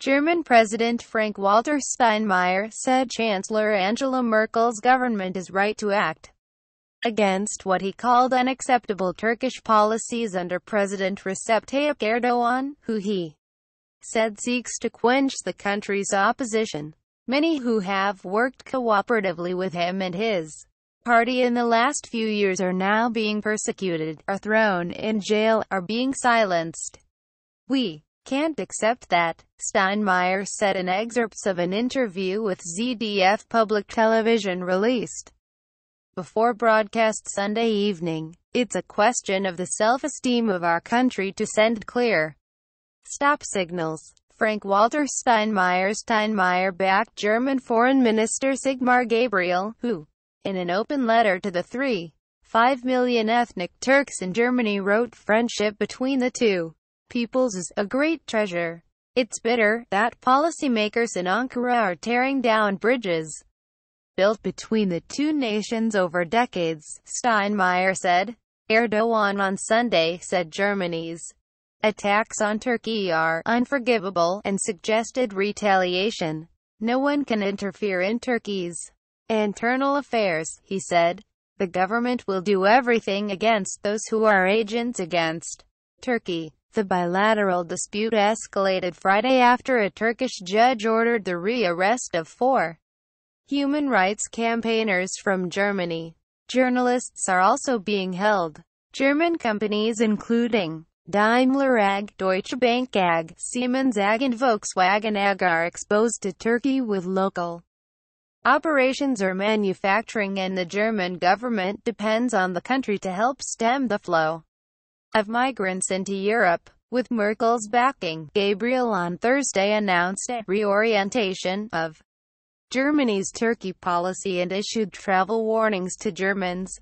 German President Frank-Walter Steinmeier said Chancellor Angela Merkel's government is right to act against what he called unacceptable Turkish policies under President Recep Tayyip Erdogan, who he said seeks to quench the country's opposition. Many who have worked cooperatively with him and his party in the last few years are now being persecuted, are thrown in jail, are being silenced. We can't accept that, Steinmeier said in excerpts of an interview with ZDF Public Television released before broadcast Sunday evening. It's a question of the self-esteem of our country to send clear stop signals. Frank Walter Steinmeier Steinmeier backed German Foreign Minister Sigmar Gabriel, who, in an open letter to the three, 5 million ethnic Turks in Germany wrote friendship between the two peoples is a great treasure. It's bitter that policymakers in Ankara are tearing down bridges built between the two nations over decades, Steinmeier said. Erdogan on Sunday said Germany's attacks on Turkey are unforgivable and suggested retaliation. No one can interfere in Turkey's internal affairs, he said. The government will do everything against those who are agents against Turkey. The bilateral dispute escalated Friday after a Turkish judge ordered the re-arrest of four human rights campaigners from Germany. Journalists are also being held. German companies including Daimler AG, Deutsche Bank AG, Siemens AG and Volkswagen AG are exposed to Turkey with local operations or manufacturing and the German government depends on the country to help stem the flow of migrants into Europe. With Merkel's backing, Gabriel on Thursday announced a reorientation of Germany's Turkey policy and issued travel warnings to Germans,